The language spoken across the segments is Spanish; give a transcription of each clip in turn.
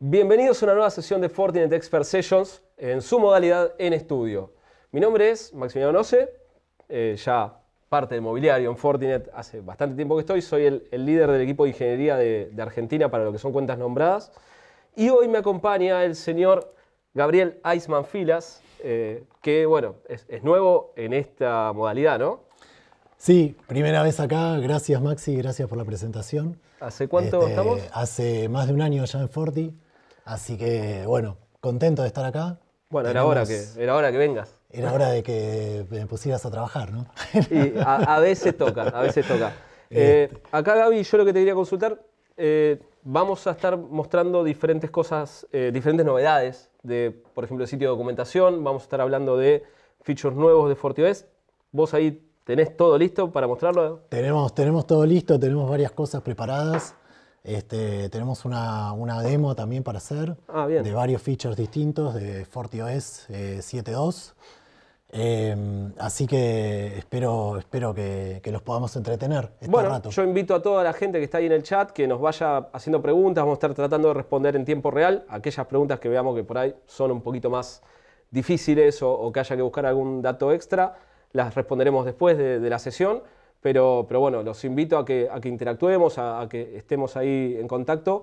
Bienvenidos a una nueva sesión de Fortinet Expert Sessions en su modalidad en estudio. Mi nombre es Maximiliano Noce, eh, ya parte del mobiliario en Fortinet hace bastante tiempo que estoy. Soy el, líder del equipo de ingeniería de, Argentina para lo que son cuentas nombradas. Y hoy me acompaña el señor Gabriel Eisman Filas, eh, que bueno, es, nuevo en esta modalidad, ¿no? Sí, primera vez acá. Gracias Maxi, gracias por la presentación. ¿Hace cuánto este, estamos? Hace más de un año ya en Forti. Así que bueno, contento de estar acá. Bueno, era, hora que, era hora que vengas. Era hora de que eh, me pusieras a trabajar, ¿no? a, veces toca, a veces toca. Este. Eh, acá, Gaby, yo lo que te quería consultar, eh, vamos a estar mostrando diferentes cosas, diferentes novedades de, por ejemplo, el sitio de documentación, vamos a estar hablando de features nuevos de FortiOS. Vos ahí tenés todo listo para mostrarlo. Tenemos, tenemos todo listo, tenemos varias cosas preparadas. Este, tenemos una, demo también para hacer ah, de varios features distintos de FortiOS 7.2. Em, así que espero, espero que, los podamos entretener. Este bueno, rato. yo invito a toda la gente que está ahí en el chat que nos vaya haciendo preguntas. Vamos a estar tratando de responder en tiempo real aquellas preguntas que veamos que por ahí son un poquito más difíciles o, que haya que buscar algún dato extra. Las responderemos después de, la sesión. Pero, pero, bueno, los invito a que, a que interactuemos, a, que estemos ahí en contacto.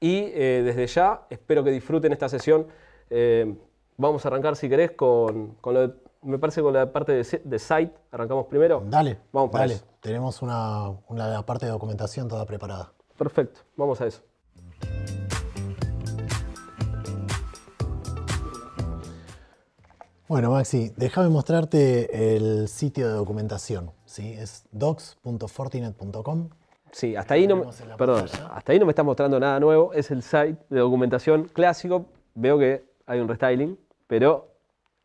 Y eh, desde ya espero que disfruten esta sesión. Eh, vamos a arrancar, si querés, con, con lo de me parece con la parte de, site arrancamos primero. Dale. Vamos para Tenemos una, parte de documentación toda preparada. Perfecto, vamos a eso. Bueno, Maxi, déjame mostrarte el sitio de documentación. ¿sí? Es docs.fortinet.com. Sí, hasta ahí, no, hasta ahí no me está mostrando nada nuevo. Es el site de documentación clásico. Veo que hay un restyling, pero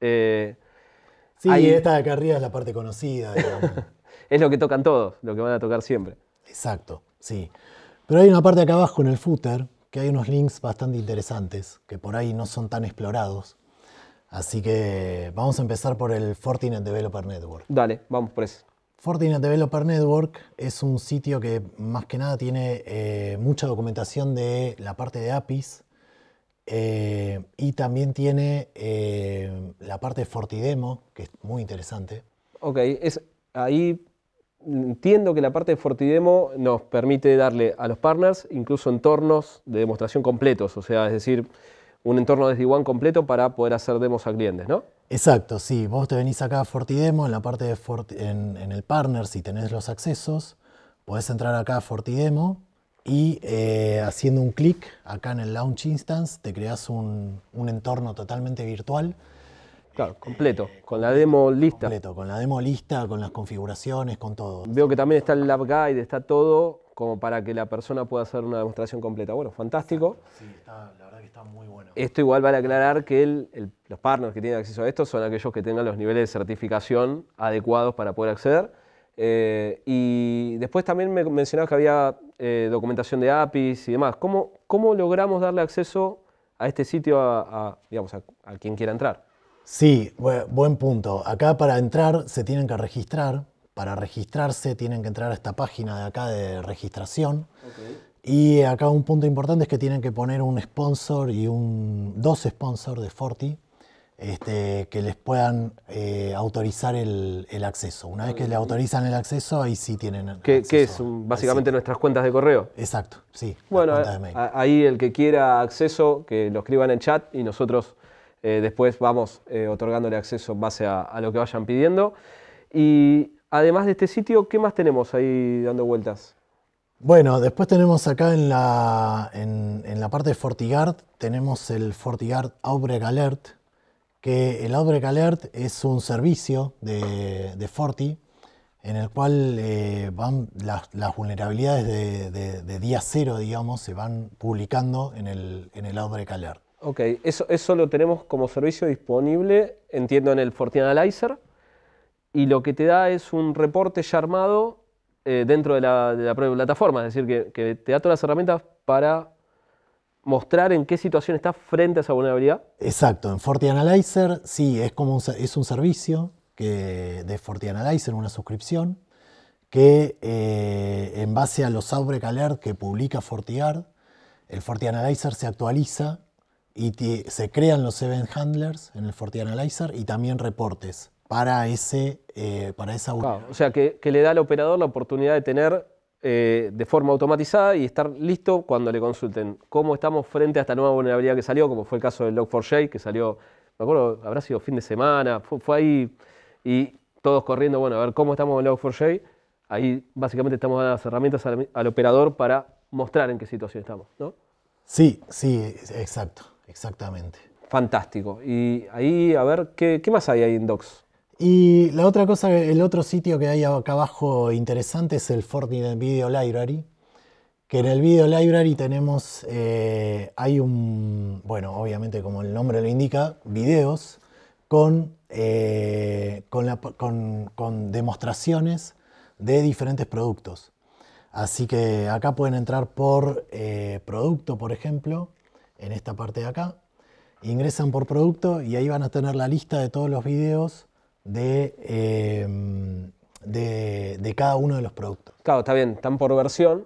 eh, Sí, Ahí... esta de acá arriba es la parte conocida. es lo que tocan todos, lo que van a tocar siempre. Exacto, sí. Pero hay una parte acá abajo en el footer que hay unos links bastante interesantes que por ahí no son tan explorados. Así que vamos a empezar por el Fortinet Developer Network. Dale, vamos por eso. Fortinet Developer Network es un sitio que más que nada tiene eh, mucha documentación de la parte de APIs eh, y también tiene eh, la parte de Fortidemo, que es muy interesante. Ok, es, ahí entiendo que la parte de Fortidemo nos permite darle a los partners incluso entornos de demostración completos, o sea, es decir, un entorno desde One completo para poder hacer demos a clientes, ¿no? Exacto, sí. Vos te venís acá a Fortidemo, en la parte en, en, el partner, si tenés los accesos, podés entrar acá a Fortidemo y eh, haciendo un clic acá en el Launch Instance te creas un, entorno totalmente virtual. Claro, completo, con la demo lista. Completo, con la demo lista, con las configuraciones, con todo. Veo que también está el Lab Guide, está todo como para que la persona pueda hacer una demostración completa. Bueno, fantástico. Sí, está, la verdad que está muy bueno. Esto igual vale aclarar que los partners que tienen acceso a esto son aquellos que tengan los niveles de certificación adecuados para poder acceder eh, y después también me mencionabas que había eh, documentación de APIs y demás. ¿Cómo, logramos darle acceso a este sitio a, digamos, a, quien quiera entrar? Sí, buen punto. Acá para entrar se tienen que registrar. Para registrarse tienen que entrar a esta página de acá de registración. Y acá un punto importante es que tienen que poner un sponsor y un, dos sponsors de Forti este, que les puedan eh, autorizar el, acceso. Una vez que le autorizan el acceso, ahí sí tienen. ¿Qué, acceso ¿qué es? Básicamente nuestras cuentas de correo. Exacto, sí. Bueno, ahí el que quiera acceso, que lo escriban en chat y nosotros eh, después vamos eh, otorgándole acceso en base a, lo que vayan pidiendo. Y además de este sitio, ¿qué más tenemos ahí dando vueltas? Bueno, después tenemos acá en la, la parte de FortiGuard, tenemos el FortiGuard Outbreak Alert, que el Outbreak Alert es un servicio de, Forti en el cual eh, las, vulnerabilidades de, día cero, digamos, se van publicando en el, en Outbreak Alert. Ok, eso, eso lo tenemos como servicio disponible, entiendo, en el Forti Analyzer, y lo que te da es un reporte ya armado eh, dentro de la, propia plataforma, es decir, que, te da todas las herramientas para mostrar en qué situación está frente a esa vulnerabilidad? Exacto, en FortiAnalyzer sí, es como un, es un servicio que, de FortiAnalyzer, una suscripción, que eh, en base a los Outbreak Alert que publica FortiGuard, el FortiAnalyzer se actualiza y se crean los event handlers en el FortiAnalyzer y también reportes para, ese, eh, para esa vulnerabilidad. O sea, que, que le da al operador la oportunidad de tener eh, de forma automatizada y estar listo cuando le consulten cómo estamos frente a esta nueva vulnerabilidad que salió, como fue el caso del Log4j, que salió, me acuerdo, habrá sido fin de semana, fue, ahí y todos corriendo, bueno, a ver cómo estamos en Log4j. Ahí básicamente estamos dando las herramientas al, operador para mostrar en qué situación estamos, ¿no? Sí, sí, exacto, exactamente. Fantástico. Y ahí, a ver, ¿qué, qué más hay ahí en Docs? Y la otra cosa, el otro sitio que hay acá abajo interesante es el Fortnite Video Library, que en el Video Library tenemos, eh, hay un, bueno, obviamente como el nombre lo indica, videos eh, con, con, demostraciones de diferentes productos. Así que acá pueden entrar por eh, producto, por ejemplo, en esta parte de acá. Ingresan por producto y ahí van a tener la lista de todos los videos de, em, de, de, cada uno de los productos. Claro, está bien, están por versión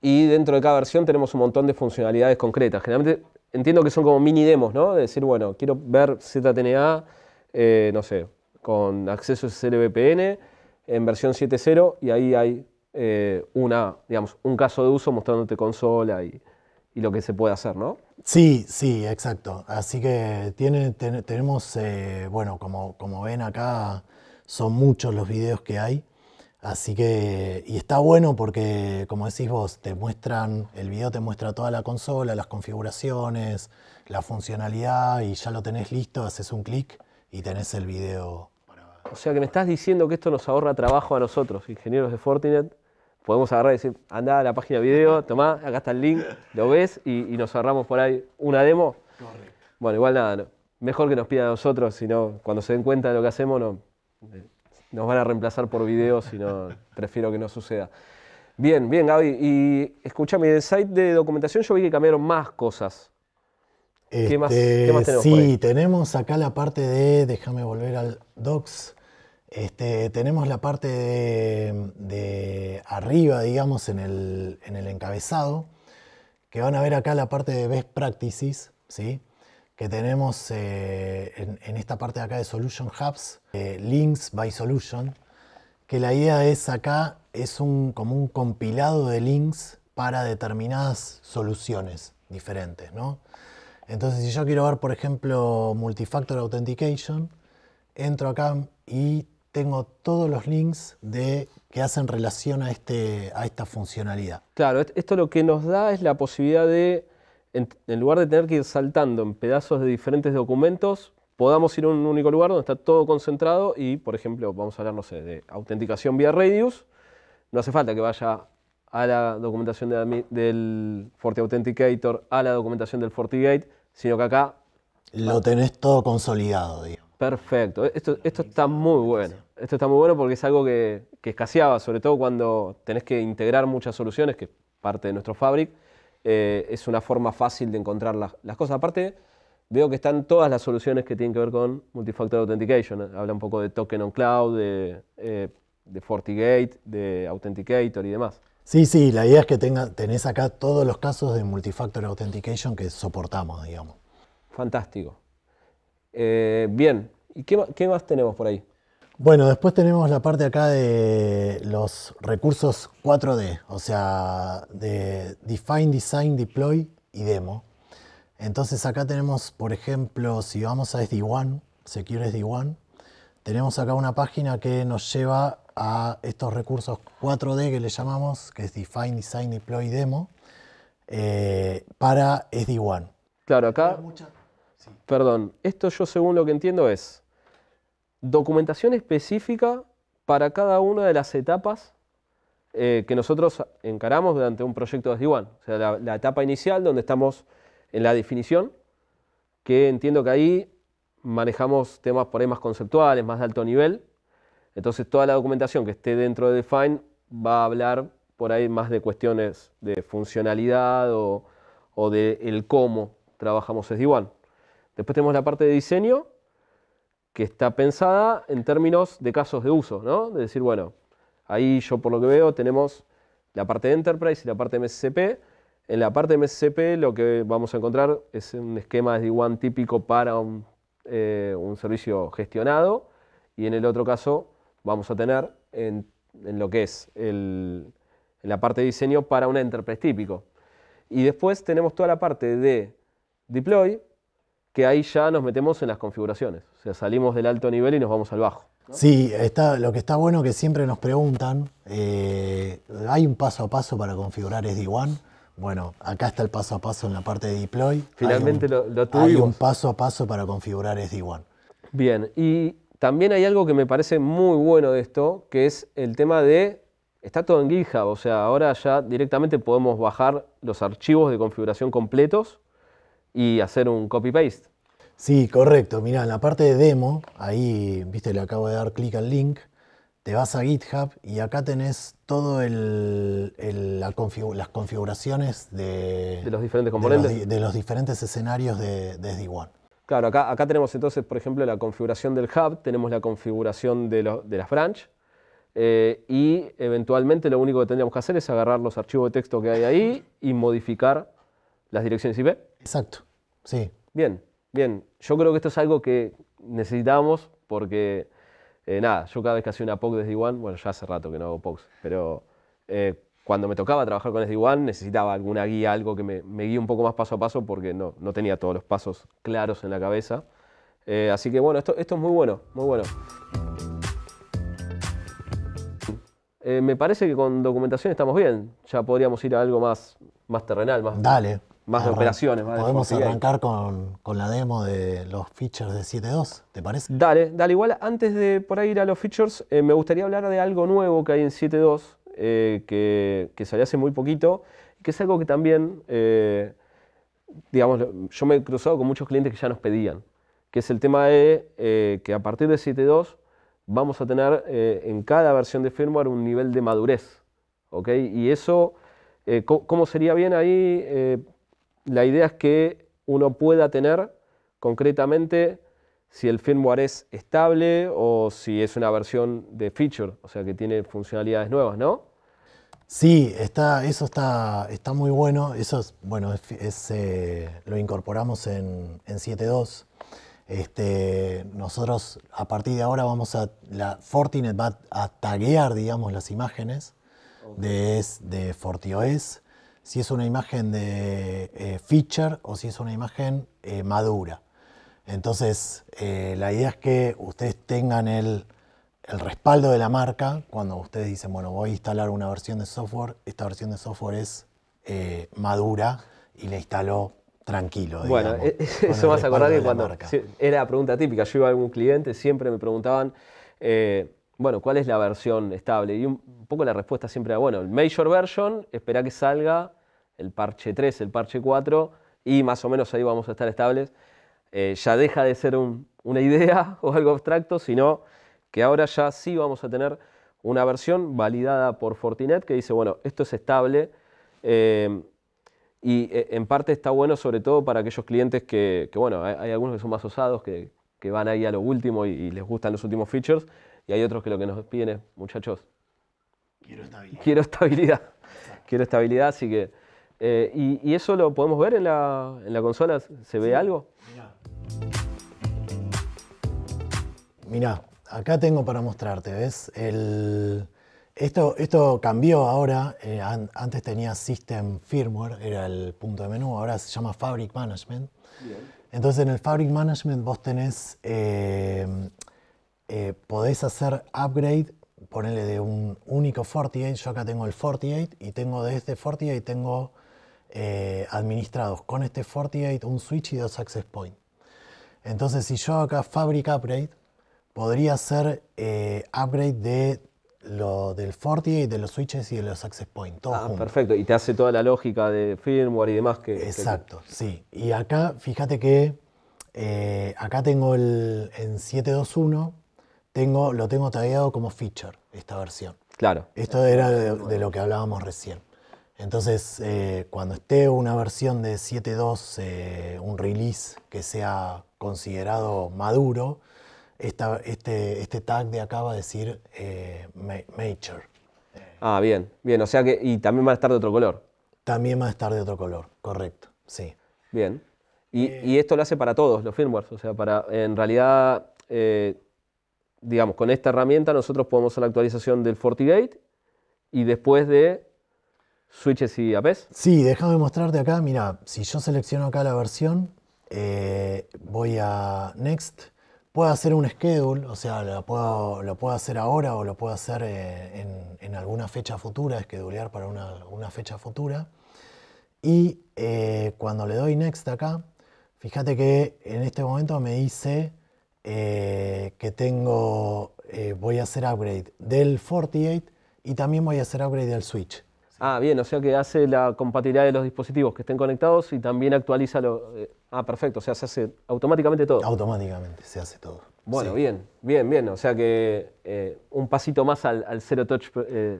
y dentro de cada versión tenemos un montón de funcionalidades concretas. Generalmente entiendo que son como mini demos, ¿no? De decir, bueno, quiero ver ZTNA, eh, no sé, con acceso a SSL en versión 7.0 y ahí hay eh, una, digamos, un caso de uso mostrándote consola y, y lo que se puede hacer, ¿no? Sí, sí, exacto. Así que tiene, tenemos, eh, bueno, como, como ven acá, son muchos los videos que hay. Así que, y está bueno porque, como decís vos, te muestran, el video te muestra toda la consola, las configuraciones, la funcionalidad y ya lo tenés listo, haces un clic y tenés el video. O sea que me estás diciendo que esto nos ahorra trabajo a nosotros, ingenieros de Fortinet, podemos agarrar y decir, anda a la página de video, tomá, acá está el link, lo ves y, nos agarramos por ahí una demo. Bueno, igual nada, mejor que nos pida a nosotros, sino cuando se den cuenta de lo que hacemos, eh, nos van a reemplazar por videos, si no, prefiero que no suceda. Bien, bien, Gaby. Y escúchame, el site de documentación yo vi que cambiaron más cosas. ¿Qué, más, este, tenemos? Sí, tenemos acá la parte de, déjame volver al docs. Este, tenemos la parte de, arriba, digamos, en el, encabezado, que van a ver acá la parte de Best Practices, ¿sí? que tenemos eh, en, esta parte de acá de Solution Hubs, eh, Links by Solution, que la idea es acá, es un, como un compilado de links para determinadas soluciones diferentes. Entonces, si yo quiero ver, por ejemplo, Multifactor Authentication, entro acá y tengo todos los links de, que hacen relación a, este, a esta funcionalidad. Claro, esto lo que nos da es la posibilidad de, en, lugar de tener que ir saltando en pedazos de diferentes documentos, podamos ir a un único lugar donde está todo concentrado y, por ejemplo, vamos a hablar, no sé, de autenticación vía Radius. No hace falta que vaya a la documentación del Forti Authenticator, a la documentación del FortiGate, sino que acá... Lo tenés todo consolidado, Perfecto, e-, esto, esto está muy bueno. Esto está muy bueno porque es algo que, escaseaba, sobre todo cuando tenés que integrar muchas soluciones, que parte de nuestro Fabric, eh, es una forma fácil de encontrar las, cosas. Aparte, veo que están todas las soluciones que tienen que ver con Multifactor Authentication. Habla un poco de Token on Cloud, de, eh, de FortiGate, de Authenticator y demás. Sí, sí, la idea es que tenga, tenés acá todos los casos de Multifactor Authentication que soportamos, digamos. Fantástico. Eh, bien, ¿y qué más tenemos por ahí? Bueno, después tenemos la parte acá de los recursos 4D, o sea, de Define, Design, Deploy y Demo. Entonces acá tenemos, por ejemplo, si vamos a SD1, Secure SD1, tenemos acá una página que nos lleva a estos recursos 4D que le llamamos, que es Define, Design, Deploy, y Demo, eh, para SD1. Claro, acá... Perdón, esto yo según lo que entiendo es documentación específica para cada una de las etapas eh, que nosotros encaramos durante un proyecto de SD-WAN. O sea, la, etapa inicial donde estamos en la definición, que entiendo que ahí manejamos temas por ahí conceptuales, más de alto nivel. Entonces toda la documentación que esté dentro de Define va a hablar por ahí más de cuestiones de funcionalidad o, de el cómo trabajamos SD-WAN. Después tenemos la parte de diseño, que está pensada en términos de casos de uso, ¿no? De decir, bueno, ahí yo por lo que veo tenemos la parte de Enterprise y la parte de MSCP. En la parte de MSCP lo que vamos a encontrar es un esquema de one típico para eh, un, servicio gestionado y en el otro caso vamos a tener en, lo que es la parte de diseño para un Enterprise típico. Y después tenemos toda la parte de deploy, que ahí ya nos metemos en las configuraciones. O sea, salimos del alto nivel y nos vamos al bajo. Sí, está, lo que está bueno que siempre nos preguntan, eh, ¿hay un paso a paso para configurar SD-WAN? Bueno, acá está el paso a paso en la parte de deploy. Finalmente lo, lo Hay un paso a paso para configurar SD-WAN. Bien, y también hay algo que me parece muy bueno de esto, que es el tema de Está todo en GitHub, o sea, ahora ya directamente podemos bajar los archivos de configuración completos y hacer un copy-paste. Sí, correcto. Mirá, en la parte de demo, ahí, viste, le acabo de dar clic al link, te vas a GitHub y acá tenés todas el, las configuraciones de, los diferentes componentes. De los, diferentes escenarios de, de sd Claro, acá, tenemos entonces, por ejemplo, la configuración del hub, tenemos la configuración de, la las branch eh, y eventualmente lo único que tendríamos que hacer es agarrar los archivos de texto que hay ahí y modificar las direcciones IP. Exacto, sí. Bien, bien. Yo creo que esto es algo que necesitábamos porque, eh, nada, yo cada vez que hacía una POC desde Iguan, bueno, ya hace rato que no hago POCs, pero eh, cuando me tocaba trabajar con SD1 necesitaba alguna guía, algo que me, guíe un poco más paso a paso porque no, no tenía todos los pasos claros en la cabeza. Eh, así que bueno, esto, esto es muy bueno, muy bueno. me parece que con documentación estamos bien. Ya podríamos ir a algo más, más terrenal, más. Dale más de operaciones. Más podemos arrancar con, la demo de los features de 7.2, ¿te parece? Dale, dale. Igual antes de por ahí ir a los features, eh, me gustaría hablar de algo nuevo que hay en 7.2, eh, que, salió hace muy poquito, que es algo que también, eh, digamos, yo me he cruzado con muchos clientes que ya nos pedían, que es el tema de que a partir de 7.2 vamos a tener en cada versión de firmware un nivel de madurez. ¿ok? Y eso... ¿Cómo sería bien ahí? la idea es que uno pueda tener concretamente si el firmware es estable o si es una versión de feature, o sea que tiene funcionalidades nuevas, ¿no? Sí, está, eso está, está muy bueno. Eso es, bueno, eh, lo incorporamos en, 7.2. Este, nosotros a partir de ahora vamos a, la Fortinet va a taguear, digamos, las imágenes de, de FortiOS si es una imagen de eh, feature o si es una imagen eh, madura. Entonces, eh, la idea es que ustedes tengan el, respaldo de la marca cuando ustedes dicen, bueno, voy a instalar una versión de software, esta versión de software es madura y la instaló tranquilo. Bueno, e-, e-, eso vas a acordar que cuando... era la pregunta típica, yo iba a algún cliente, siempre me preguntaban bueno, ¿cuál es la versión estable? Y un poco la respuesta siempre era, bueno, el major version, espera que salga el parche 3, el parche 4, y más o menos ahí vamos a estar estables. Eh, ya deja de ser una idea o algo abstracto, sino que ahora ya sí vamos a tener una versión validada por Fortinet que dice, bueno, esto es estable. Eh, y eh, en parte está bueno sobre todo para aquellos clientes que, bueno, hay, algunos que son más osados, que, van ahí a lo último y les gustan los últimos features y hay otros que lo que nos piden es, muchachos, quiero estabilidad. Quiero estabilidad, quiero estabilidad así que... Eh, y, eso lo podemos ver en la, en consola? ¿Se ve algo? Mira, acá tengo para mostrarte, ¿ves? esto, esto cambió ahora, eh, antes tenía System Firmware, era el punto de menú, ahora se llama Fabric Management. Entonces en el Fabric Management vos tenés... Eh, eh, podéis hacer upgrade, ponerle de un único 48, yo acá tengo el 48 y tengo de este 48 tengo eh, administrados con este 48 un switch y dos access points Entonces si yo acá fabric upgrade, podría hacer eh, upgrade de lo del 48, de los switches y de los access points, ah, perfecto. Y te hace toda la lógica de firmware y demás que... Exacto, sí. Y acá, fíjate que acá tengo el en 721, lo tengo tallado como feature, esta versión. Claro. Esto era de, lo que hablábamos recién. Entonces, eh, cuando esté una versión de 7.2, eh, un release que sea considerado maduro, esta, este, este tag de acá va a decir eh, Major. Ah, bien, bien. O sea que, y también va a estar de otro color. También va a estar de otro color, correcto, sí. Bien. Y, y esto lo hace para todos los firmwares, o sea, para, en realidad digamos, con esta herramienta nosotros podemos hacer la actualización del FortiGate y después de switches y APs. Sí, déjame mostrarte acá, mira, si yo selecciono acá la versión, eh, voy a Next, puedo hacer un schedule, o sea, lo puedo, lo puedo hacer ahora o lo puedo hacer eh, en, alguna fecha futura, schedulear para una, fecha futura. Y eh, cuando le doy Next acá, fíjate que en este momento me dice eh, que tengo, eh, voy a hacer upgrade del 48 y también voy a hacer upgrade del Switch. Ah, bien, o sea que hace la compatibilidad de los dispositivos que estén conectados y también actualiza lo. Eh, ah, perfecto, o sea, se hace automáticamente todo. Automáticamente se hace todo. Bueno, bien, bien, bien. O sea que un pasito más al, al Zero Touch,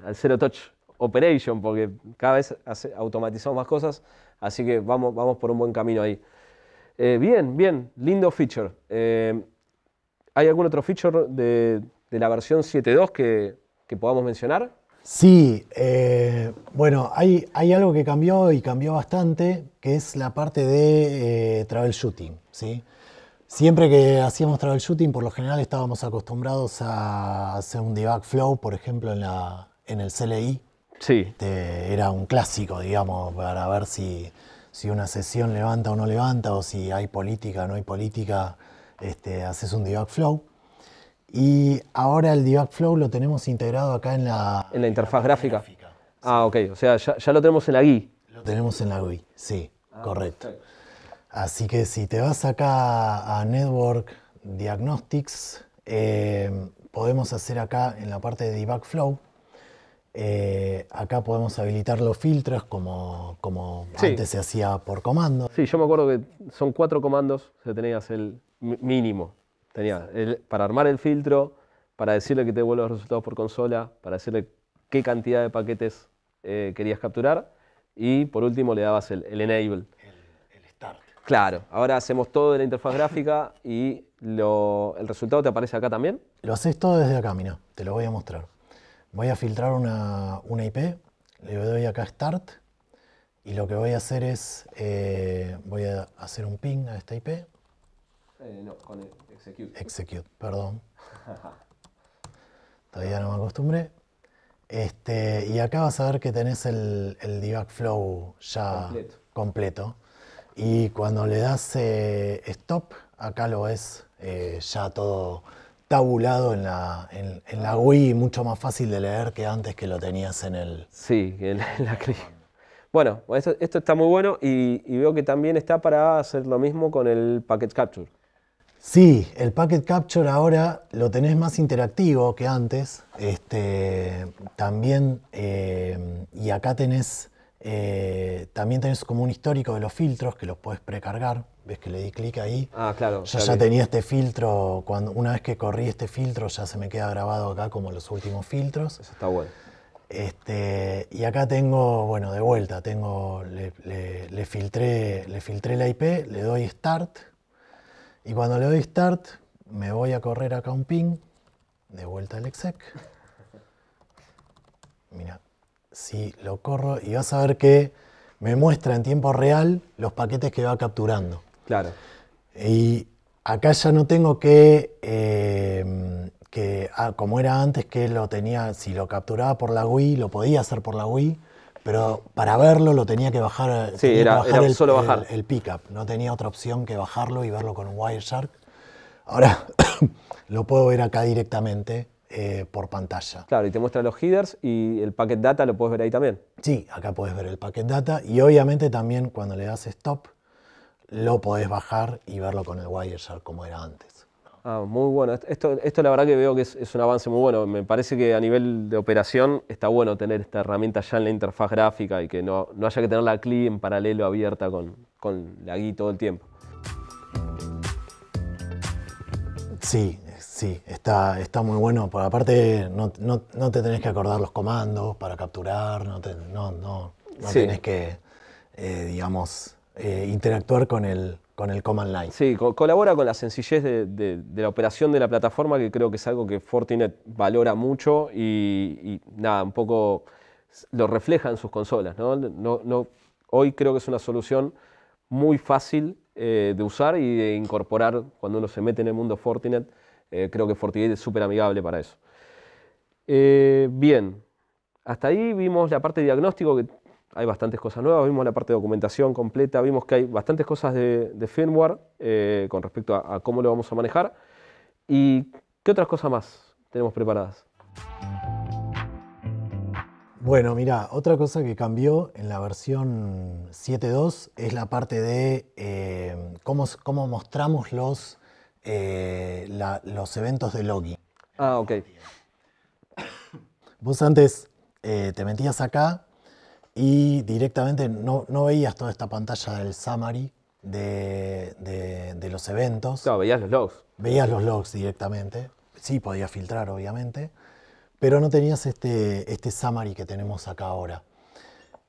al Zero Touch Operation, porque cada vez automatizamos más cosas, así que vamos, vamos por un buen camino ahí. bien, bien, lindo feature. ¿Hay algún otro feature de, la versión 7.2 que, que podamos mencionar? Sí, eh, bueno, hay, hay, algo que cambió y cambió bastante, que es la parte de eh, travel shooting. ¿sí? Siempre que hacíamos travel shooting, por lo general estábamos acostumbrados a hacer un debug flow, por ejemplo, en, la, en el CLI. Sí. era un clásico, digamos, para ver si, si una sesión levanta o no levanta, o si hay política o no hay política este, haces un debug flow. Y ahora el debug flow lo tenemos integrado acá en la... En la interfaz gráfica. ah, ok. O sea, ya, lo tenemos en la GUI. Lo tenemos en la GUI, sí, ah, correcto. Así que si te vas acá a Network Diagnostics, eh, podemos hacer acá en la parte de debug flow, eh, acá podemos habilitar los filtros como, como antes se hacía por comando. Sí, yo me acuerdo que son cuatro comandos que tenías el, mínimo. Tenía para armar el filtro, para decirle que te devuelve los resultados por consola, para decirle qué cantidad de paquetes eh, querías capturar y por último le dabas el, enable. El, start. Claro, ahora hacemos todo en la interfaz gráfica y lo, el resultado te aparece acá también. Lo haces todo desde acá, mira, te lo voy a mostrar. Voy a filtrar una, IP, le doy acá Start y lo que voy a hacer es, eh, voy a hacer un ping a esta IP eh, no, con execute. Execute, perdón. Todavía no me acostumbré. Este, y acá vas a ver que tenés el, debug flow ya completo. Y cuando le das eh, stop, acá lo ves eh, ya todo tabulado en la, en, GUI, mucho más fácil de leer que antes que lo tenías en el... Sí, en la, CRI. Bueno, esto, está muy bueno y, y, veo que también está para hacer lo mismo con el Packet Capture. Sí, el Packet Capture ahora lo tenés más interactivo que antes. Este, también, eh, y acá tenés, eh, también tenés como un histórico de los filtros que los puedes precargar. Ves que le di clic ahí. Ah, claro. Yo ya tenía este filtro, cuando, una vez que corrí este filtro ya se me queda grabado acá como los últimos filtros. Eso está bueno. Este, y acá tengo, bueno, de vuelta, tengo, le filtré, le filtré la IP, le doy Start y cuando le doy start, me voy a correr acá un ping, de vuelta al exec. Mira, si lo corro y vas a ver que me muestra en tiempo real los paquetes que va capturando. Claro. Y acá ya no tengo que, eh, que ah, como era antes que lo tenía, si lo capturaba por la GUI, lo podía hacer por la GUI pero para verlo lo tenía que bajar, sí, era, el, solo bajar. El, pickup. No tenía otra opción que bajarlo y verlo con un Wireshark. Ahora lo puedo ver acá directamente eh, por pantalla. Claro, y te muestra los headers y el packet data lo puedes ver ahí también. Sí, acá puedes ver el packet data y obviamente también cuando le das stop lo podés bajar y verlo con el Wireshark como era antes. Ah, muy bueno. Esto, esto la verdad que veo que es, un avance muy bueno. Me parece que a nivel de operación está bueno tener esta herramienta ya en la interfaz gráfica y que no, no haya que tener la CLI en paralelo abierta con, con la GUI todo el tiempo. Sí, sí, está, está muy bueno. Por aparte, no, te tenés que acordar los comandos para capturar, no, tenés que, eh, digamos, eh, interactuar con el, con el command line. Sí, colabora con la sencillez de, la operación de la plataforma, que creo que es algo que Fortinet valora mucho y, nada, un poco lo refleja en sus consolas. ¿no? hoy creo que es una solución muy fácil eh, de usar y de incorporar cuando uno se mete en el mundo Fortinet. Eh, creo que Fortinet es súper amigable para eso. Eh, bien, hasta ahí vimos la parte de diagnóstico que hay bastantes cosas nuevas, vimos la parte de documentación completa, vimos que hay bastantes cosas de, firmware eh, con respecto a, cómo lo vamos a manejar. ¿Y qué otras cosas más tenemos preparadas? Bueno, mira, otra cosa que cambió en la versión 7.2 es la parte de eh, cómo, mostramos los, eh, los eventos de login. Ah, ok. Vos antes te metías acá y directamente no, veías toda esta pantalla del summary de, los eventos. Claro, veías los logs. Veías los logs directamente. Sí, podías filtrar, obviamente, pero no tenías este, este summary que tenemos acá ahora.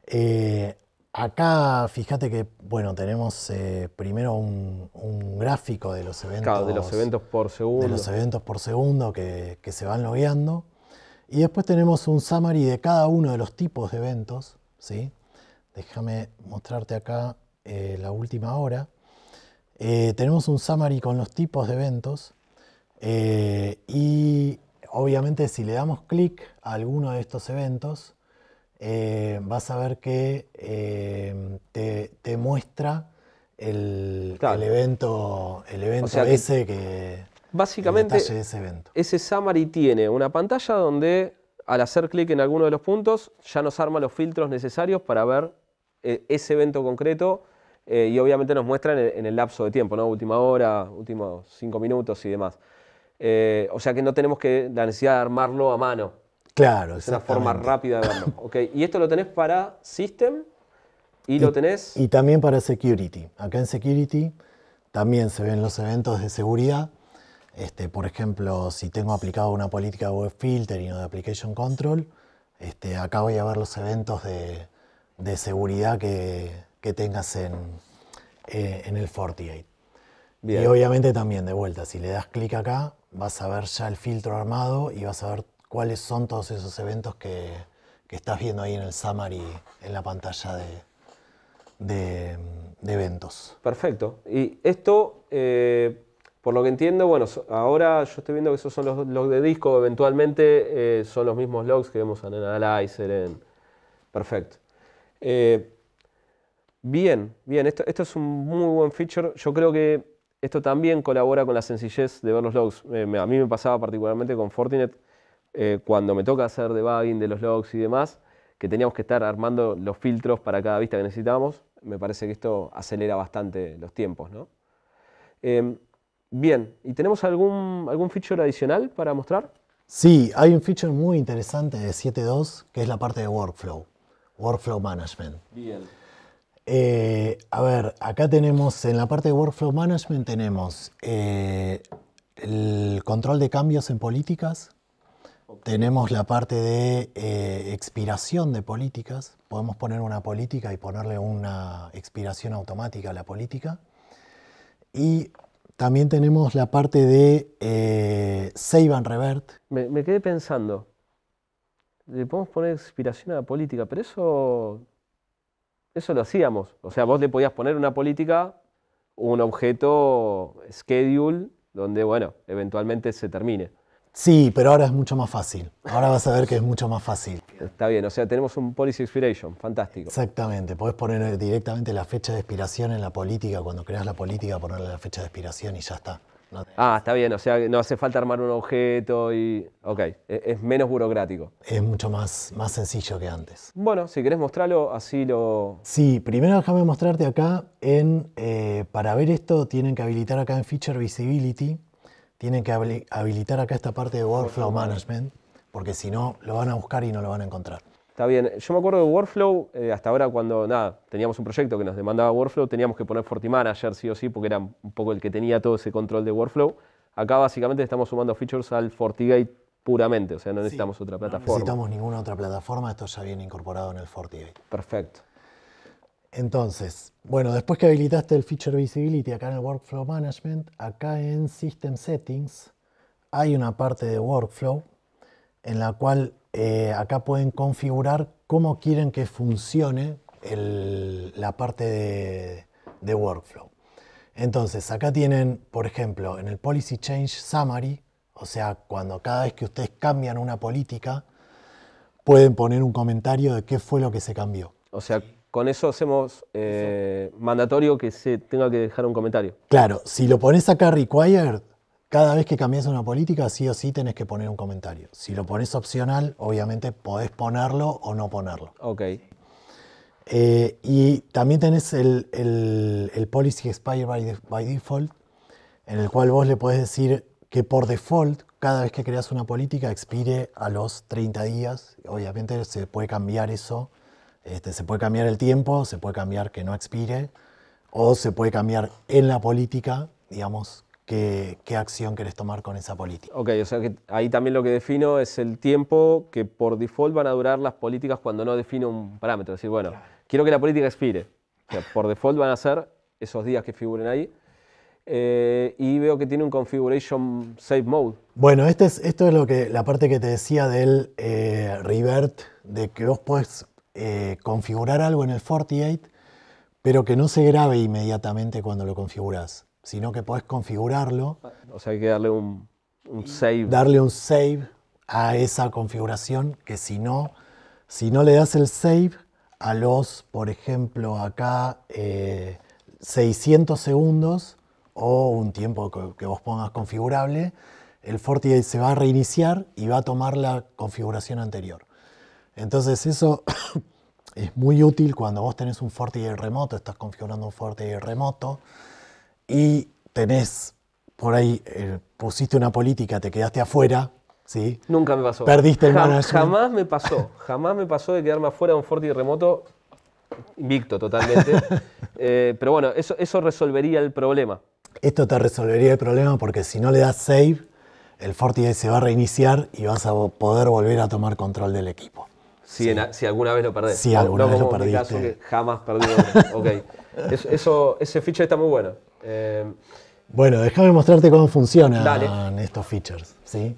Eh, acá, fíjate que, bueno, tenemos eh, primero un, gráfico de los eventos. de los eventos por segundo. De los eventos por segundo que, que se van logueando. Y después tenemos un summary de cada uno de los tipos de eventos ¿sí? Déjame mostrarte acá eh, la última hora. Eh, tenemos un summary con los tipos de eventos eh, y obviamente si le damos clic a alguno de estos eventos, vas a ver que te, muestra el, evento, el evento ese que... básicamente, de ese, evento. ese summary tiene una pantalla donde al hacer clic en alguno de los puntos, ya nos arma los filtros necesarios para ver eh, ese evento concreto eh, y obviamente nos muestra en el, lapso de tiempo, ¿no? última hora, últimos cinco minutos y demás. Eh, o sea que no tenemos que, la necesidad de armarlo a mano. Claro, Es una forma rápida de verlo. Y esto lo tenés para System y lo tenés... Y también para Security. Acá en Security también se ven los eventos de seguridad este, por ejemplo, si tengo aplicado una política de web y no de application control, este, acá voy a ver los eventos de, seguridad que, tengas en, eh, el 48. Y obviamente también, de vuelta, si le das clic acá, vas a ver ya el filtro armado y vas a ver cuáles son todos esos eventos que, estás viendo ahí en el summary, en la pantalla de, eventos. Perfecto. Y esto eh, por lo que entiendo, bueno, ahora yo estoy viendo que esos son los logs de disco, eventualmente eh, son los mismos logs que vemos en Analyzer, en... Perfecto. Eh, bien, bien, esto, es un muy buen feature. Yo creo que esto también colabora con la sencillez de ver los logs. Eh, a mí me pasaba particularmente con Fortinet, cuando me toca hacer debugging de los logs y demás, que teníamos que estar armando los filtros para cada vista que necesitábamos. Me parece que esto acelera bastante los tiempos, ¿no? Bien, ¿y tenemos algún, algún feature adicional para mostrar? Sí, hay un feature muy interesante de 7.2 que es la parte de workflow, workflow management. Bien. Eh, a ver, acá tenemos, en la parte de Workflow Management tenemos eh, el control de cambios en políticas, tenemos la parte de eh, expiración de políticas, podemos poner una política y ponerle una expiración automática a la política, y también tenemos la parte de eh, Save and Revert. Me, me, quedé pensando, le podemos poner inspiración a la política, pero eso, eso lo hacíamos. O sea, vos le podías poner una política, un objeto schedule, donde, bueno, eventualmente se termine. Sí, pero ahora es mucho más fácil. Ahora vas a ver que es mucho más fácil. Está bien, o sea, tenemos un policy expiration, fantástico. Exactamente, podés poner directamente la fecha de expiración en la política, cuando creas la política, ponerle la fecha de expiración y ya está. ah, está bien, o sea, no hace falta armar un objeto y... Ok, e-, es, menos burocrático. Es mucho más, más sencillo que antes. Bueno, si querés mostrarlo, así lo... Sí, primero déjame mostrarte acá en... Eh, para ver esto tienen que habilitar acá en Feature Visibility, tienen que habilitar acá esta parte de Workflow Management porque si no, lo van a buscar y no lo van a encontrar. Está bien, yo me acuerdo de Workflow, eh, hasta ahora cuando nada, teníamos un proyecto que nos demandaba Workflow, teníamos que poner Fortimanager sí o sí, porque era un poco el que tenía todo ese control de Workflow. Acá básicamente estamos sumando features al FortiGate puramente, o sea, no necesitamos otra plataforma. No necesitamos ninguna otra plataforma, esto ya viene incorporado en el FortiGate. Perfecto. Entonces, bueno, después que habilitaste el Feature Visibility acá en el Workflow Management, acá en System Settings hay una parte de Workflow en la cual eh, acá pueden configurar cómo quieren que funcione la parte de, workflow. Entonces, acá tienen, por ejemplo, en el Policy Change Summary, o sea, cuando cada vez que ustedes cambian una política, pueden poner un comentario de qué fue lo que se cambió. O sea, con eso hacemos eh, mandatorio que se tenga que dejar un comentario. Claro, si lo pones acá required, cada vez que cambias una política, sí o sí tenés que poner un comentario. Si lo pones opcional, obviamente podés ponerlo o no ponerlo. Ok. Eh, y también tenés el, policy expire by, by, default, en el cual vos le podés decir que por default, cada vez que creas una política, expire a los 30 días. Obviamente se puede cambiar eso, este, se puede cambiar el tiempo, se puede cambiar que no expire, o se puede cambiar en la política, digamos, qué, acción querés tomar con esa política. Ok, o sea que ahí también lo que defino es el tiempo que por default van a durar las políticas cuando no defino un parámetro. Es decir, bueno, quiero que la política expire. por default van a ser esos días que figuren ahí. Eh, y veo que tiene un configuration save mode. Bueno, este es, esto es lo que, la parte que te decía del eh, revert, de que vos puedes eh, configurar algo en el 48, pero que no se grabe inmediatamente cuando lo configuras sino que podés configurarlo. O sea, hay que darle un, save. Darle un save a esa configuración que si no, si no le das el save a los, por ejemplo, acá 600 eh, segundos o un tiempo que, que vos pongas configurable, el FortiGate se va a reiniciar y va a tomar la configuración anterior. Entonces eso es muy útil cuando vos tenés un FortiGate remoto, estás configurando un FortiGate remoto y tenés por ahí, eh, pusiste una política, te quedaste afuera, ¿sí? Nunca me pasó. Perdiste el management. Jamás me pasó, jamás me pasó de quedarme afuera de un Forti remoto invicto totalmente. Eh, pero bueno, eso, eso resolvería el problema. Esto te resolvería el problema porque si no le das save, el Forti se va a reiniciar y vas a poder volver a tomar control del equipo. Si, alguna vez lo perdés. Si alguna vez lo perdiste. jamás perdí. ok. eso, ese feature está muy bueno. Em, bueno, déjame mostrarte cómo funcionan estos features. ¿sí?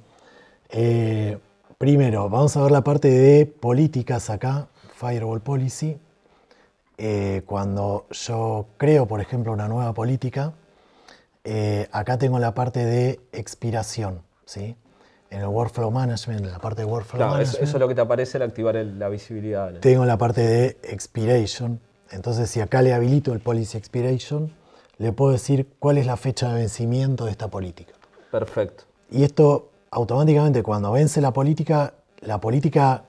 Eh, primero, vamos a ver la parte de políticas acá, Firewall Policy. Eh, cuando yo creo, por ejemplo, una nueva política, eh, acá tengo la parte de expiración, ¿sí? En el Workflow Management, la parte de Workflow claro, Management. Eso, es lo que te aparece al activar la visibilidad. Tengo la parte de Expiration. Entonces, si acá le habilito el Policy Expiration, le puedo decir cuál es la fecha de vencimiento de esta política. Perfecto. Y esto automáticamente cuando vence la política, la política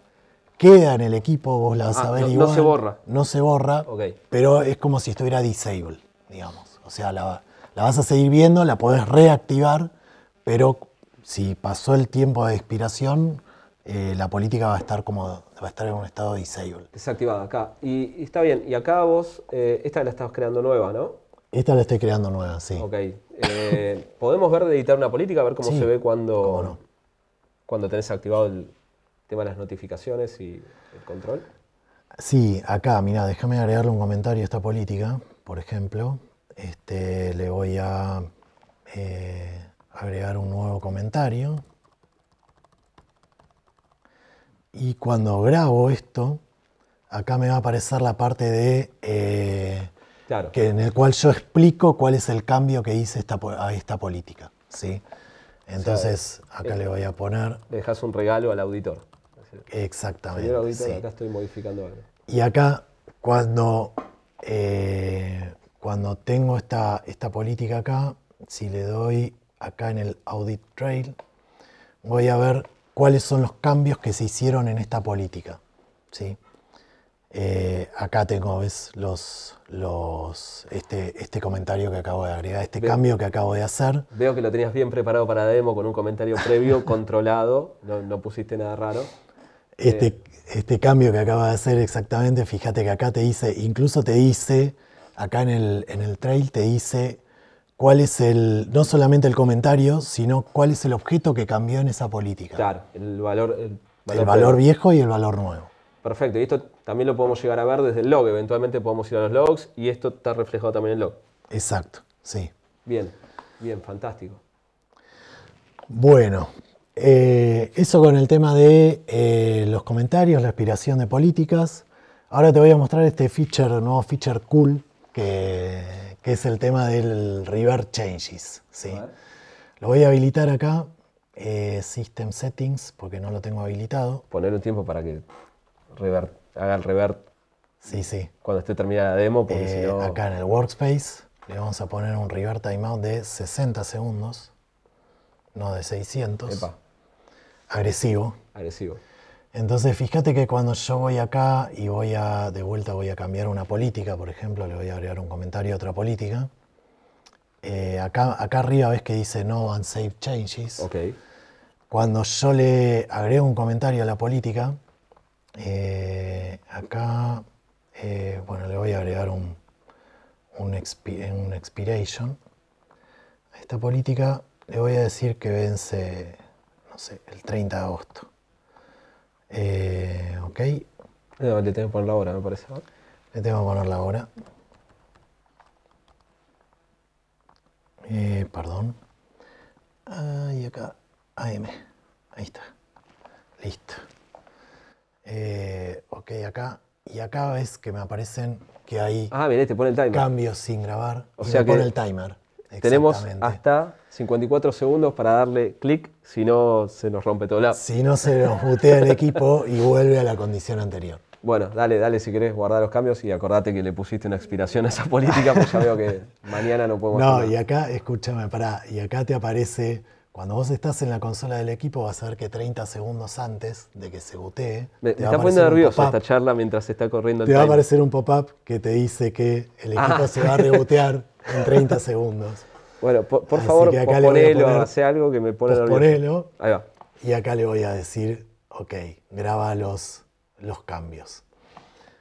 queda en el equipo, vos la vas ah, no, igual, no, se borra. No se borra, pero es como si estuviera disabled, digamos. O sea, la, vas a seguir viendo, la podés reactivar, pero si pasó el tiempo de expiración, eh, la política va a estar como va a estar en un estado disabled. Desactivada acá. Y, está bien, y acá vos, eh, esta la estás creando nueva, ¿no? Esta la estoy creando nueva, sí. Ok. Eh, ¿Podemos ver de editar una política? A ver cómo se ve cuando, cuando tenés activado el tema de las notificaciones y el control. Sí, acá, mira, déjame agregarle un comentario a esta política, por ejemplo. Este, le voy a eh, agregar un nuevo comentario. Y cuando grabo esto, acá me va a aparecer la parte de eh, que, en el cual yo explico cuál es el cambio que hice a esta política. ¿sí? Entonces, acá eh, le voy a poner... dejas un regalo al auditor. Exactamente. acá estoy modificando Y acá, cuando, eh, cuando tengo esta, esta política acá, si le doy acá en el audit trail, voy a ver cuáles son los cambios que se hicieron en esta política. ¿sí? Eh, acá tengo, ves, los, los, este, este comentario que acabo de agregar, este cambio que acabo de hacer. Veo que lo tenías bien preparado para demo con un comentario previo, controlado, no, pusiste nada raro. Este, eh, este cambio que acabo de hacer exactamente, fíjate que acá te dice, incluso te dice, acá en el, trail te dice cuál es el, no solamente el comentario, sino cuál es el objeto que cambió en esa política. Claro, El valor, el valor viejo y el valor nuevo. Perfecto, y esto también lo podemos llegar a ver desde el log, eventualmente podemos ir a los logs y esto está reflejado también en el log. Exacto, sí. Bien, bien, fantástico. Bueno, eh, eso con el tema de eh, los comentarios, la aspiración de políticas. Ahora te voy a mostrar este feature, nuevo feature cool, que, es el tema del River Changes. ¿sí? Lo voy a habilitar acá, eh, System Settings, porque no lo tengo habilitado. Poner un tiempo para que revert, haga el revert. Sí, sí. Cuando esté terminada la demo, eh, Acá en el workspace le vamos a poner un revert timeout de 60 segundos, no de 600. Agresivo. Agresivo. Entonces, fíjate que cuando yo voy acá y voy a, de vuelta voy a cambiar una política, por ejemplo, le voy a agregar un comentario a otra política. Eh, acá, acá arriba ves que dice no unsafe changes. Okay. Cuando yo le agrego un comentario a la política, eh, acá, eh, bueno, le voy a agregar un, un, expiration. A esta política le voy a decir que vence, no sé, el 30 de agosto. Eh, ok. le tengo que poner la hora, me parece. Le tengo que poner la hora. perdón. Ah, y acá AM. Ahí está. Listo. Eh, ok, acá. Y acá ves que me aparecen que hay ah, cambios sin grabar. O pone el timer. Tenemos hasta 54 segundos para darle clic, si no se nos rompe todo el lado. Si no se nos mutea el equipo y vuelve a la condición anterior. Bueno, dale, dale si querés guardar los cambios y acordate que le pusiste una expiración a esa política, porque ya veo que mañana no podemos. No, y acá, escúchame, pará, y acá te aparece cuando vos estás en la consola del equipo vas a ver que 30 segundos antes de que se botee... Me, te está poniendo nervioso esta charla mientras se está corriendo el Te va a aparecer un pop-up que te dice que el ah. equipo se va a rebotear en 30 segundos. Bueno, por, favor, ponelo, hace algo que me pone nervioso. Ponelo. Ahí va. Y acá le voy a decir, ok, graba los, los cambios.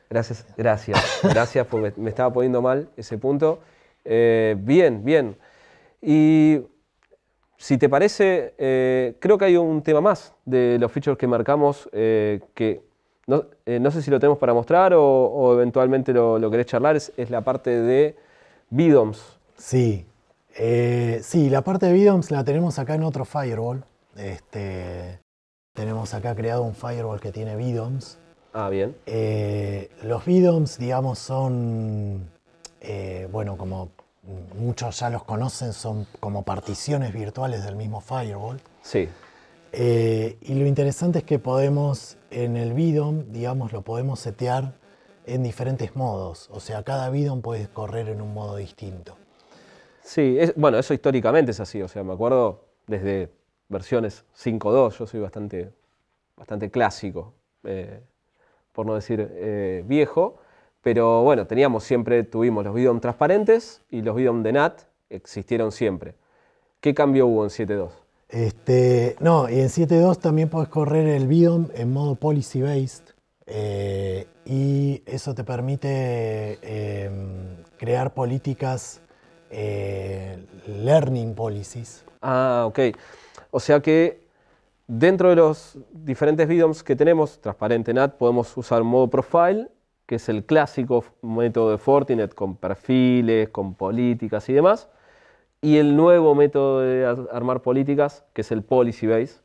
Gracias, gracias, gracias porque me estaba poniendo mal ese punto. Eh, bien, bien. Y si te parece, eh, creo que hay un tema más de los features que marcamos eh, que eh, no, sé si lo tenemos para mostrar o, eventualmente lo, querés charlar, es, la parte de BDOMs. Sí, sí, la parte de BDOMs la tenemos acá en otro firewall. Este, tenemos acá creado un firewall que tiene BDOMs. Ah, bien. los BDOMs, digamos, son, bueno, como muchos ya los conocen, son como particiones virtuales del mismo firewall. Sí. Eh, y lo interesante es que podemos, en el Vdom digamos, lo podemos setear en diferentes modos. O sea, cada Vdom puede correr en un modo distinto. Sí, es, bueno, eso históricamente es así. O sea, me acuerdo desde versiones 5.2, yo soy bastante, bastante clásico, eh, por no decir eh, viejo. Pero bueno, teníamos siempre, tuvimos los bidon transparentes y los bidon de NAT existieron siempre. ¿Qué cambio hubo en 7.2? Este, no, y en 7.2 también puedes correr el bidon en modo policy based eh, y eso te permite em, crear políticas eh, learning policies. Ah, ok. O sea que dentro de los diferentes bidons que tenemos, transparente NAT, podemos usar modo profile que es el clásico método de Fortinet con perfiles, con políticas y demás, y el nuevo método de armar políticas, que es el policy base,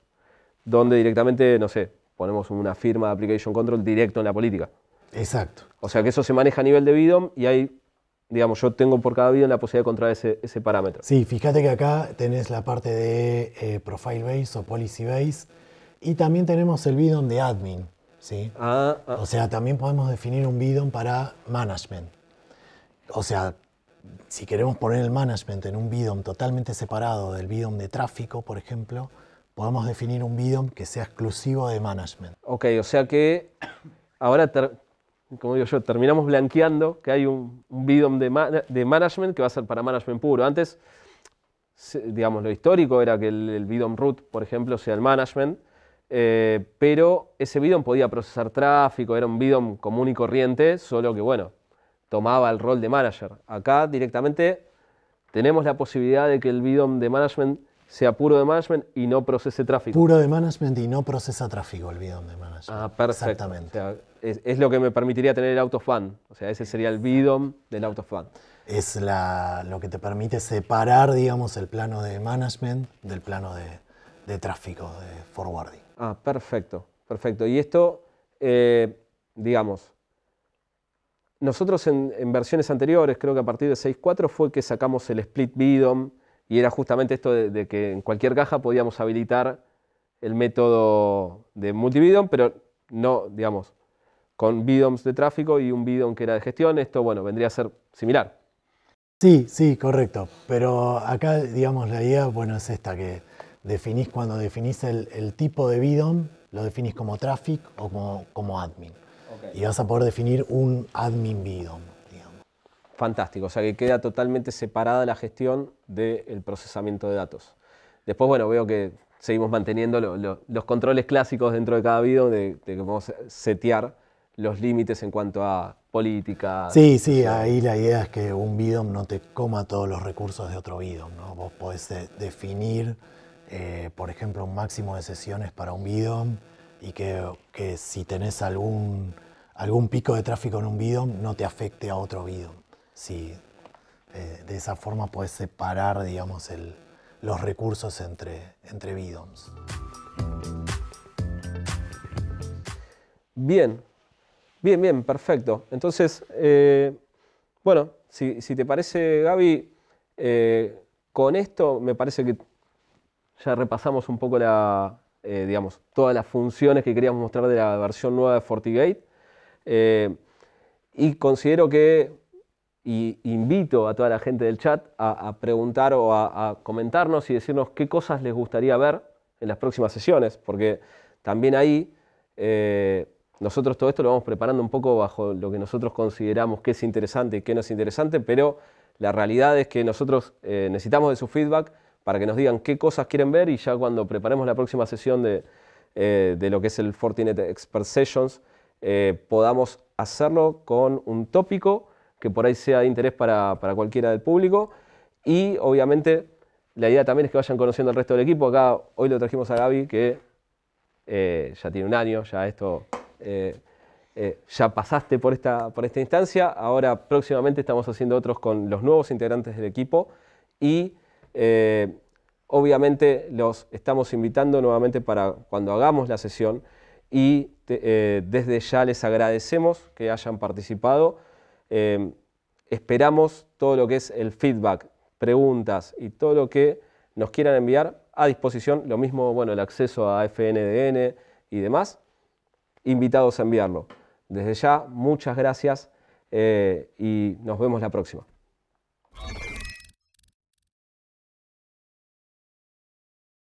donde directamente, no sé, ponemos una firma de application control directo en la política. Exacto. O sea que eso se maneja a nivel de BIDOM y hay, digamos, yo tengo por cada BIDOM la posibilidad de controlar ese, parámetro. Sí, fíjate que acá tenés la parte de eh, profile base o policy base y también tenemos el BIDOM de admin. ¿sí? Ah, ah. O sea, también podemos definir un bidón para management. O sea, si queremos poner el management en un bidón totalmente separado del bidón de tráfico, por ejemplo, podemos definir un bidón que sea exclusivo de management. Ok, o sea que ahora, como digo yo, terminamos blanqueando que hay un, un de, management que va a ser para management puro. Antes digamos, lo histórico era que el, el root, por ejemplo, sea el management, eh, pero ese bidon podía procesar tráfico, era un bidon común y corriente, solo que bueno, tomaba el rol de manager. Acá directamente tenemos la posibilidad de que el bidon de management sea puro de management y no procese tráfico. Puro de management y no procesa tráfico el bidón de management. Ah, perfecto. Exactamente. es, lo que me permitiría tener el autofan. O sea, ese sería el bidom del autofan. Es lo que te permite separar, digamos, el plano de management del plano de tráfico, de forwarding. Ah, perfecto, perfecto. Y esto, eh, digamos, nosotros en, versiones anteriores, creo que a partir de 6.4 fue que sacamos el split bidom y era justamente esto de, que en cualquier caja podíamos habilitar el método de multibidom, pero no, digamos, con bidoms de tráfico y un bidom que era de gestión, esto, bueno, vendría a ser similar. Sí, sí, correcto. Pero acá, digamos, la idea, bueno, es esta, que definís cuando definís el, tipo de bidom, lo definís como traffic o como, como admin. Y vas a poder definir un admin bidom. Fantástico, o sea que queda totalmente separada la gestión del procesamiento de datos. Después, bueno, veo que seguimos manteniendo los controles clásicos dentro de cada video de, de que podemos setear los límites en cuanto a política. Sí, sí, ahí la idea es que un BIDOM no te coma todos los recursos de otro BIDOM, Vos podés eh, definir eh, por ejemplo, un máximo de sesiones para un bidom y que, si tenés algún, algún pico de tráfico en un bidom no te afecte a otro bidom. Si, eh, de esa forma puedes separar digamos, los recursos entre, entre Bien, bien, bien, perfecto. Entonces, eh, bueno, si, te parece, Gaby, con esto me parece que ya repasamos un poco eh, todas las funciones que queríamos mostrar de la versión nueva de FortiGate. Eh, y considero que, y invito a toda la gente del chat a, preguntar o a, comentarnos y decirnos qué cosas les gustaría ver en las próximas sesiones, porque también ahí eh, nosotros todo esto lo vamos preparando un poco bajo lo que nosotros consideramos que es interesante y que no es interesante, pero la realidad es que nosotros necesitamos de su feedback para que nos digan qué cosas quieren ver y ya cuando preparemos la próxima sesión de, eh, lo que es el Fortinet Expert Sessions, eh, podamos hacerlo con un tópico que por ahí sea de interés para, cualquiera del público y obviamente la idea también es que vayan conociendo al resto del equipo. Acá hoy lo trajimos a Gaby que eh, ya tiene un año, ya esto... ya pasaste por esta, por esta instancia, ahora próximamente estamos haciendo otros con los nuevos integrantes del equipo y eh, obviamente los estamos invitando nuevamente para cuando hagamos la sesión y eh, desde ya les agradecemos que hayan participado. Eh, esperamos todo lo que es el feedback, preguntas y todo lo que nos quieran enviar a disposición. Lo mismo, bueno, el acceso a FNDN y demás. Invitados a enviarlo. Desde ya, muchas gracias y nos vemos la próxima.